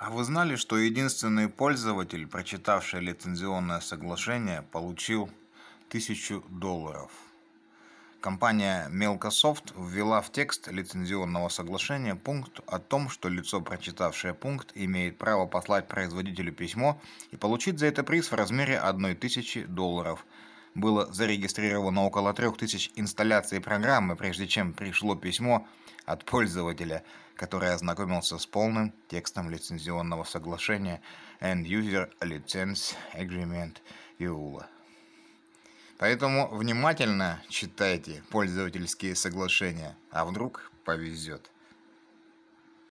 А вы знали, что единственный пользователь, прочитавший лицензионное соглашение, получил тысячу долларов? Компания Мелкософт ввела в текст лицензионного соглашения пункт о том, что лицо, прочитавшее пункт, имеет право послать производителю письмо и получить за это приз в размере 1000 долларов – было зарегистрировано около 3000 инсталляций программы, прежде чем пришло письмо от пользователя, который ознакомился с полным текстом лицензионного соглашения End User License Agreement EULA. Поэтому внимательно читайте пользовательские соглашения, а вдруг повезет.